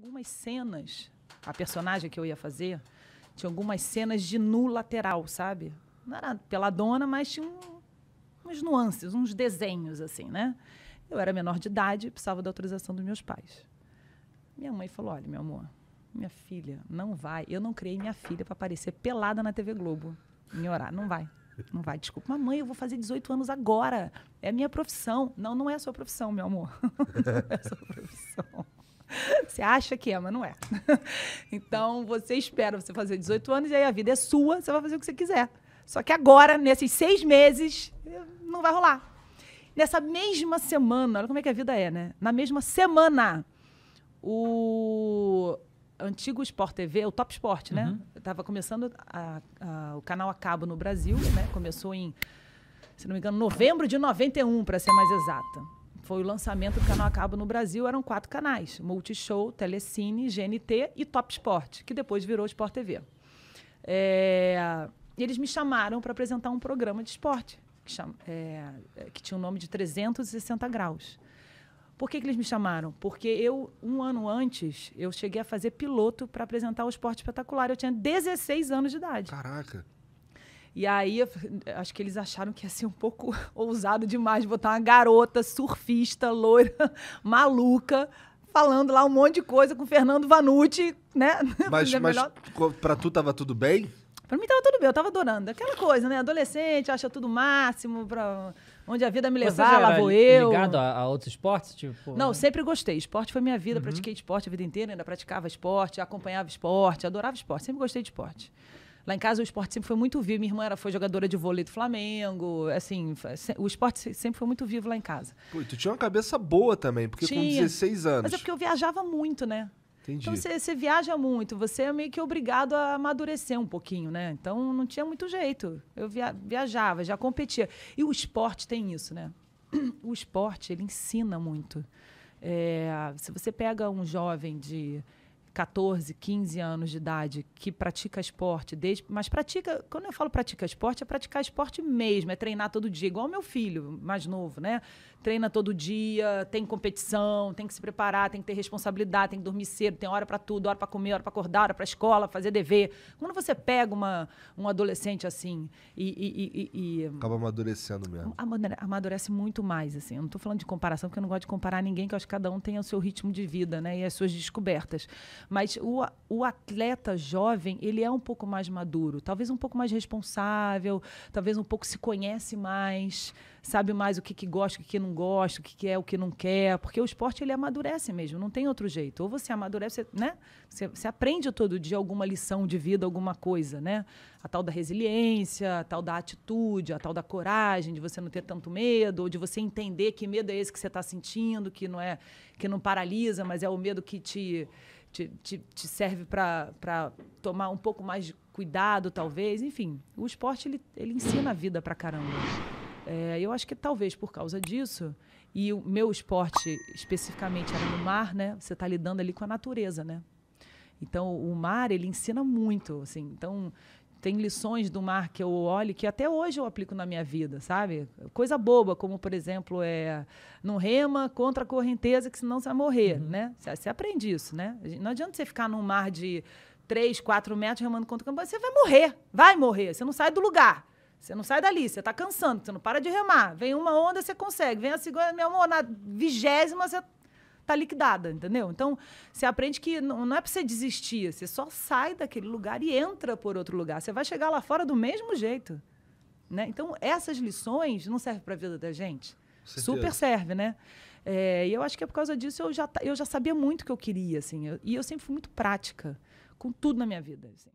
algumas cenas. A personagem que eu ia fazer tinha algumas cenas de nu lateral, sabe? Não era peladona, mas tinha um, umas nuances, uns desenhos, assim, né? Eu era menor de idade, precisava da autorização dos meus pais. Minha mãe falou: olha, meu amor, minha filha, não vai. Eu não criei minha filha para aparecer pelada na TV Globo em horário. Não vai. Não vai. Desculpa, mamãe, eu vou fazer 18 anos agora. É a minha profissão. Não, não é a sua profissão, meu amor. não é a sua profissão. Você acha que é, mas não é. Então, você espera você fazer 18 anos e aí a vida é sua, você vai fazer o que você quiser. Só que agora, nesses seis meses, não vai rolar. Nessa mesma semana, olha como é que a vida é, né? Na mesma semana, o antigo Sport TV, o Top Sport, né? Uhum. Estava começando a, a, o canal a cabo no Brasil, né? Começou em, se não me engano, novembro de 91, para ser mais exata foi o lançamento do canal a cabo no Brasil, eram quatro canais: Multishow, Telecine, GNT e Top Sport, que depois virou Sport TV. É, eles me chamaram para apresentar um programa de esporte, que, é, que tinha o um nome de 360 Graus. Por que, que, eles me chamaram? Porque eu, um ano antes, eu cheguei a fazer piloto para apresentar o esporte espetacular. Eu tinha 16 anos de idade. Caraca! E aí, acho que eles acharam que ia ser um pouco ousado demais botar uma garota surfista, loira, maluca, falando lá um monte de coisa com Fernando Vanucci, né? Mas, mas é pra tu tava tudo bem? Pra mim tava tudo bem, eu tava adorando. Aquela coisa, né? Adolescente, acha tudo máximo, pra onde a vida me levar, lá vou eu. ligado a, a, outros esportes? Tipo, Não, né? sempre gostei. Esporte foi minha vida, uhum. pratiquei esporte a vida inteira, ainda praticava esporte, acompanhava esporte, adorava esporte, sempre gostei de esporte. Lá em casa o esporte sempre foi muito vivo. Minha irmã era, foi jogadora de vôlei do Flamengo. Assim, o esporte sempre foi muito vivo lá em casa. Pô, tu tinha uma cabeça boa também, porque tinha, com 16 anos. Mas é porque eu viajava muito, né? Entendi. Então você, você viaja muito, você é meio que obrigado a amadurecer um pouquinho, né? Então não tinha muito jeito. Eu via, viajava, já competia. E o esporte tem isso, né? O esporte, ele ensina muito. É, se você pega um jovem de 14, 15 anos de idade que pratica esporte, desde, mas pratica, quando eu falo pratica esporte, é praticar esporte mesmo, é treinar todo dia, igual meu filho mais novo, né? Treina todo dia, tem competição, tem que se preparar, tem que ter responsabilidade, tem que dormir cedo, tem hora para tudo, hora para comer, hora para acordar, hora para escola, fazer dever. Quando você pega uma, um adolescente assim e, e, e, e acaba amadurecendo mesmo. Amadurece muito mais assim. Eu não estou falando de comparação, porque eu não gosto de comparar ninguém, que eu acho que cada um tem o seu ritmo de vida, né, e as suas descobertas. Mas o, o atleta jovem, ele é um pouco mais maduro, talvez um pouco mais responsável, talvez um pouco se conhece mais, sabe mais o que, que gosta, o que, que não gosta, o que, que é, o que não quer, porque o esporte ele amadurece mesmo, não tem outro jeito. Ou você amadurece, né? Você, você aprende todo dia alguma lição de vida, alguma coisa, né? A tal da resiliência, a tal da atitude, a tal da coragem, de você não ter tanto medo, ou de você entender que medo é esse que você está sentindo, que não é, que não paralisa, mas é o medo que te te, te, te serve para tomar um pouco mais de cuidado, talvez. Enfim, o esporte ele, ele ensina a vida para caramba. É, eu acho que talvez por causa disso, e o meu esporte especificamente era no mar, né? Você está lidando ali com a natureza, né? Então, o mar, ele ensina muito, assim. Então, tem lições do mar que eu olho que até hoje eu aplico na minha vida, sabe? Coisa boba, como por exemplo, é não rema contra a correnteza, que senão você vai morrer, uhum. né? Você, você aprende isso, né? Não adianta você ficar num mar de 3, 4 metros remando contra a correnteza, você vai morrer, vai morrer, você não sai do lugar. Você não sai dali, você está cansando, você não para de remar. Vem uma onda, você consegue. Vem a segunda, meu amor, na vigésima, você tá liquidada, entendeu? Então, você aprende que não, não é para você desistir, você só sai daquele lugar e entra por outro lugar. Você vai chegar lá fora do mesmo jeito. Né? Então, essas lições não servem para a vida da gente. Super serve, né? É, e eu acho que é por causa disso eu já, eu já sabia muito o que eu queria, assim. Eu, e eu sempre fui muito prática com tudo na minha vida. Assim.